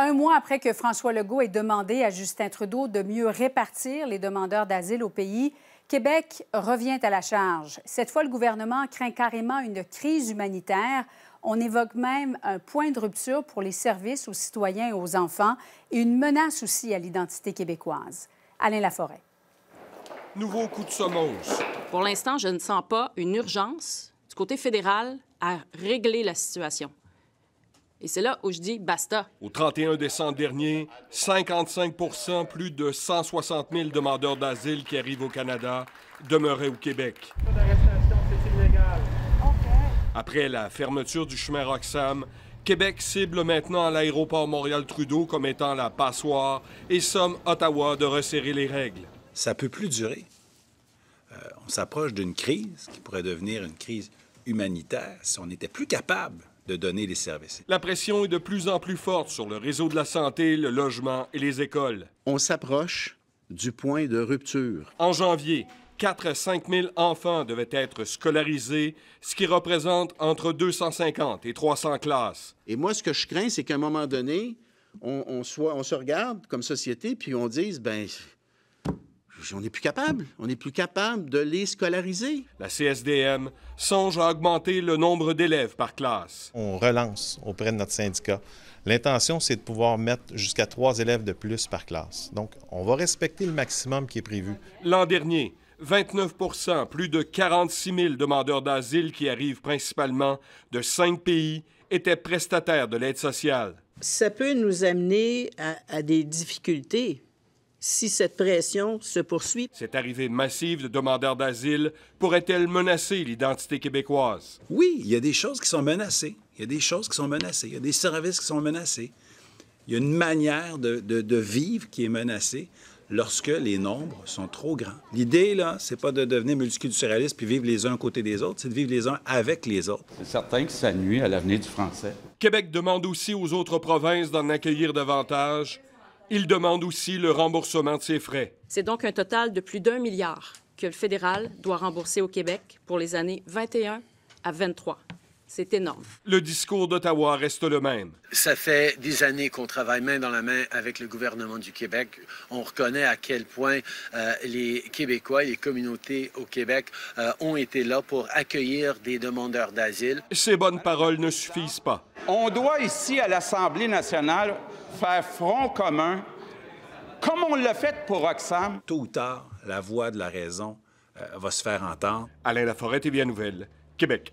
un mois après que François Legault ait demandé à Justin Trudeau de mieux répartir les demandeurs d'asile au pays, Québec revient à la charge. Cette fois, le gouvernement craint carrément une crise humanitaire. On évoque même un point de rupture pour les services aux citoyens et aux enfants et une menace aussi à l'identité québécoise. Alain Laforêt. Nouveau coup de semonce. Pour l'instant, je ne sens pas une urgence du côté fédéral à régler la situation. Et c'est là où je dis basta. Au 31 décembre dernier, 55 plus de 160 000 demandeurs d'asile qui arrivent au Canada demeuraient au Québec. Après la fermeture du chemin Roxham, Québec cible maintenant l'aéroport Montréal-Trudeau comme étant la passoire et somme Ottawa de resserrer les règles. Ça peut plus durer. Euh, on s'approche d'une crise qui pourrait devenir une crise humanitaire si on n'était plus capable de donner les services. La pression est de plus en plus forte sur le réseau de la santé, le logement et les écoles. On s'approche du point de rupture. En janvier, 4 à 5 000 enfants devaient être scolarisés, ce qui représente entre 250 et 300 classes. Et moi, ce que je crains, c'est qu'à un moment donné, on, on, soit, on se regarde comme société, puis on dise, ben on n'est plus capable. On n'est plus capable de les scolariser. La CSDM songe à augmenter le nombre d'élèves par classe. On relance auprès de notre syndicat. L'intention, c'est de pouvoir mettre jusqu'à trois élèves de plus par classe. Donc, on va respecter le maximum qui est prévu. L'an dernier, 29 plus de 46 000 demandeurs d'asile qui arrivent principalement de cinq pays étaient prestataires de l'aide sociale. Ça peut nous amener à, à des difficultés si cette pression se poursuit. Cette arrivée massive de demandeurs d'asile pourrait-elle menacer l'identité québécoise? Oui, il y a des choses qui sont menacées. Il y a des choses qui sont menacées. Il y a des services qui sont menacés. Il y a une manière de, vivre qui est menacée lorsque les nombres sont trop grands. L'idée, là, c'est pas de devenir multiculturaliste puis vivre les uns à côté des autres, c'est de vivre les uns avec les autres. C'est certain que ça nuit à l'avenir du français. Québec demande aussi aux autres provinces d'en accueillir davantage il demande aussi le remboursement de ses frais. C'est donc un total de plus d'un milliard que le fédéral doit rembourser au Québec pour les années 21 à 23. C'est énorme. Le discours d'Ottawa reste le même. Ça fait des années qu'on travaille main dans la main avec le gouvernement du Québec. On reconnaît à quel point euh, les Québécois et les communautés au Québec euh, ont été là pour accueillir des demandeurs d'asile. Ces bonnes paroles ne suffisent pas. On doit ici à l'Assemblée nationale faire front commun, comme on l'a fait pour Roxham. Tôt ou tard, la voix de la raison euh, va se faire entendre. Alain Laforêt, bien Nouvelle, Québec.